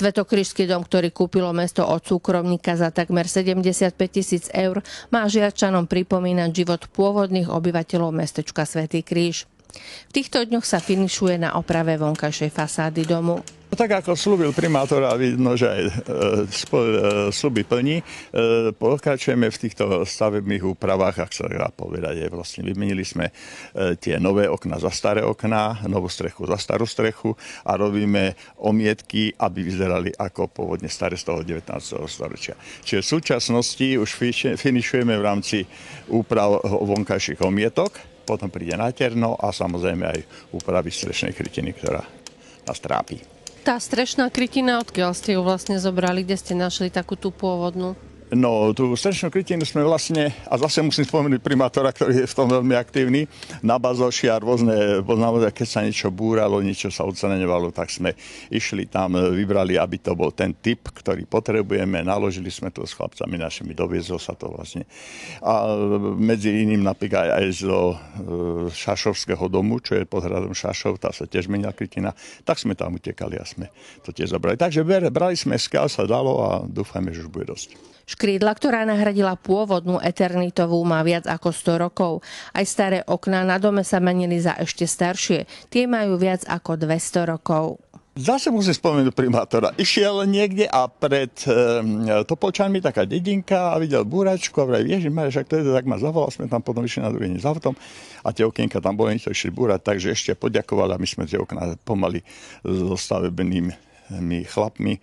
Svetokrižský dom, ktorý kúpilo mesto od súkromníka za takmer 75 tisíc eur, má žiačanom pripomínať život pôvodných obyvateľov mestečka Svetý Kríž. V týchto dňoch sa finišuje na oprave vonkajšej fasády domu. No tak ako slúbil primátor a vidno, že aj e, e, slúby plní, e, pokračujeme v týchto stavebných úpravách, ak sa dá povedať. Je, vlastne vymenili sme tie nové okna za staré okna, novú strechu za starú strechu a robíme omietky, aby vyzerali ako pôvodne staré z toho 19. storočia. Čiže v súčasnosti už finišujeme v rámci úprav vonkajších omietok potom príde na terno a samozrejme aj úpravy strešnej krytiny, ktorá nás trápi. Tá strešná krytina, odkiaľ ste ju vlastne zobrali, kde ste našli takú tú pôvodnú? No, tú strečnú krytinu sme vlastne, a zase musím spomenúť primátora, ktorý je v tom veľmi aktívny, na bazoši a rôzne, naozaj, keď sa niečo búralo, niečo sa oceneňovalo, tak sme išli tam, vybrali, aby to bol ten typ, ktorý potrebujeme, naložili sme to s chlapcami našimi, doviezlo sa to vlastne. A medzi iným napríklad aj zo e, Šašovského domu, čo je pod hradom Šašov, tá sa tiež menila krytina, tak sme tam utekali a sme to tiež zabrali. Takže brali sme, skal, sa dalo a dúfajme, že už bude dosť. Krídla, ktorá nahradila pôvodnú eternitovú, má viac ako 100 rokov. Aj staré okná na dome sa menili za ešte staršie. Tie majú viac ako 200 rokov. Zase musím spomenúť primátora. Išiel niekde a pred e, Topolčanmi taká dedinka a videl búračku a vraj, že Maria, však to je, tak ma zavolal, sme tam potom išli na druhý deň za autom a tie okienka tam boli, oni to išli búrať, takže ešte poďakovali a my sme tie okná pomaly so my chlapmi e,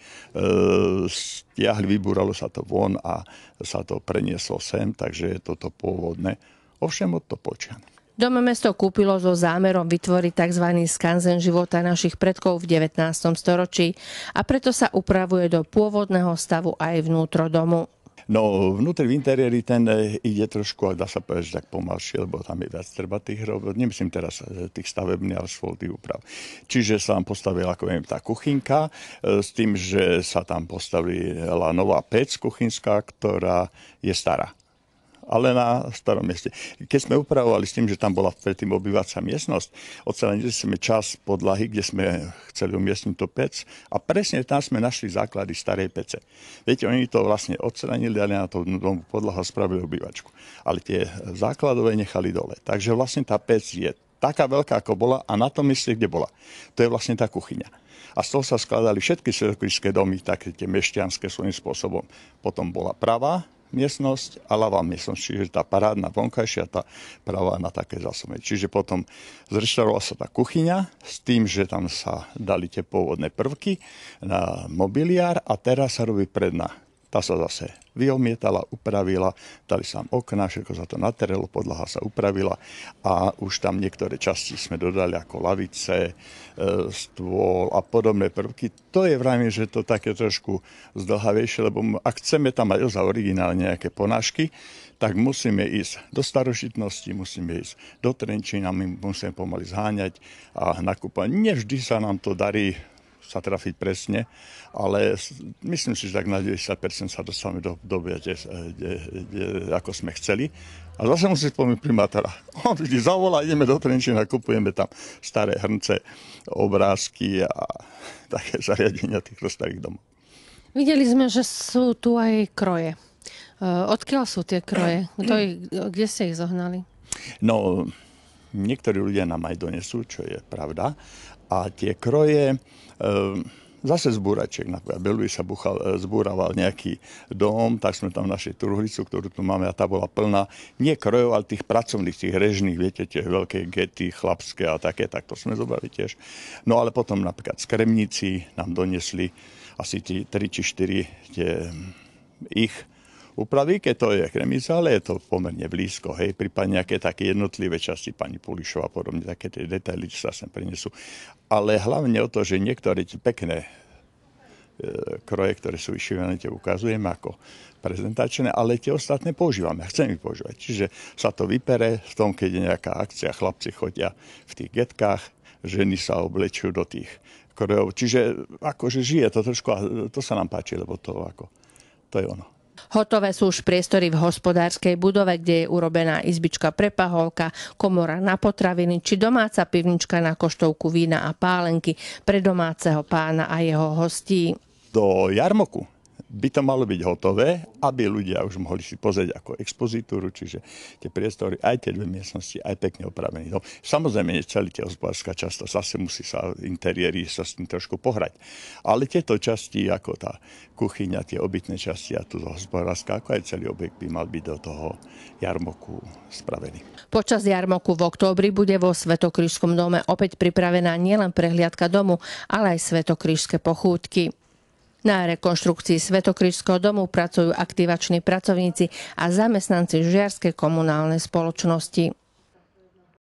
stiahli, vybúralo sa to von a sa to prenieslo sem, takže je toto pôvodné. Ovšem od počiam. Dome mesto kúpilo so zámerom vytvoriť tzv. skanzen života našich predkov v 19. storočí a preto sa upravuje do pôvodného stavu aj vnútro domu. No vnútri v interiéri ten e, ide trošku, a dá sa povedať, že tak pomalšie, lebo tam je viac treba tých robot. Nemyslím teraz e, tých stavebných, ale svoj úprav. Čiže sa tam postavila, ako viem, tá kuchynka, e, s tým, že sa tam postavila nová pec kuchynská, ktorá je stará ale na starom mieste. Keď sme upravovali s tým, že tam bola predtým obývacia miestnosť, odsledali sme čas podlahy, kde sme chceli umiestniť tú pec a presne tam sme našli základy starej pece. Viete, oni to vlastne odstranili, dali na to domu podlahu a spravili obývačku. Ale tie základové nechali dole. Takže vlastne tá pec je taká veľká, ako bola a na tom mieste, kde bola. To je vlastne tá kuchyňa. A z toho sa skladali všetky cirkulické domy, také tie mešťanské svojím spôsobom. Potom bola pravá, miestnosť a ľavá miestnosť, čiže tá parádna vonkajšia, tá pravá na také zasome. Čiže potom zreštaurovala sa tá kuchyňa s tým, že tam sa dali tie pôvodné prvky na mobiliár a teraz sa robí predná tá sa zase vyomietala, upravila, dali sa okna, všetko sa to naterelo, podlaha sa upravila a už tam niektoré časti sme dodali ako lavice, e, stôl a podobné prvky. To je vrajme, že to také trošku zdlhavejšie, lebo ak chceme tam mať za originálne nejaké ponášky, tak musíme ísť do starožitnosti, musíme ísť do Trenčína, my musíme pomaly zháňať a nakúpať. Nevždy sa nám to darí sa trafiť presne, ale myslím si, že tak na 90% sa dostávame do doby, kde, kde, kde, ako sme chceli. A zase musím spomínať primátora. On vždy zavolá, ideme do Trenčina, kupujeme tam staré hrnce, obrázky a také zariadenia týchto starých domov. Videli sme, že sú tu aj kroje. E, odkiaľ sú tie kroje? Kto ich, kde ste ich zohnali? No, niektorí ľudia nám aj donesú, čo je pravda, a tie kroje ehm, zase z buračiek. Napríklad Beluji sa buchal, e, zbúraval nejaký dom, tak sme tam našli truhlicu, ktorú tu máme a tá bola plná nie krojov, ale tých pracovných, tých režných, viete, tie veľké gety, chlapské a také, tak to sme zobrali tiež. No ale potom napríklad z Kremnici nám donesli asi tie 3 či 4 tie ich úpravy, keď to je kremica, ale je to pomerne blízko, hej, prípadne nejaké také jednotlivé časti pani Pulišova a podobne, také tie detaily, čo sa sem prinesú. Ale hlavne o to, že niektoré tie pekné e, kroje, ktoré sú vyšívané, tie ukazujem ako prezentačné, ale tie ostatné používame, chcem ich používať. Čiže sa to vypere v tom, keď je nejaká akcia, chlapci chodia v tých getkách, ženy sa oblečujú do tých krojov. Čiže akože žije to trošku a to sa nám páči, lebo to ako, to je ono. Hotové sú už priestory v hospodárskej budove, kde je urobená izbička pre paholka, komora na potraviny či domáca pivnička na koštovku vína a pálenky pre domáceho pána a jeho hostí. Do jarmoku by to malo byť hotové, aby ľudia už mohli si pozrieť ako expozitúru, čiže tie priestory, aj tie dve miestnosti, aj pekne opravený dom. Samozrejme, celý tie hospodárska časť, zase musí sa interiéri sa s tým trošku pohrať. Ale tieto časti, ako tá kuchyňa, tie obytné časti a tu hospodárska, ako aj celý objekt by mal byť do toho jarmoku spravený. Počas jarmoku v októbri bude vo Svetokrížskom dome opäť pripravená nielen prehliadka domu, ale aj svetokrižské pochútky. Na rekonštrukcii Svetokrižského domu pracujú aktivační pracovníci a zamestnanci Žiarskej komunálnej spoločnosti.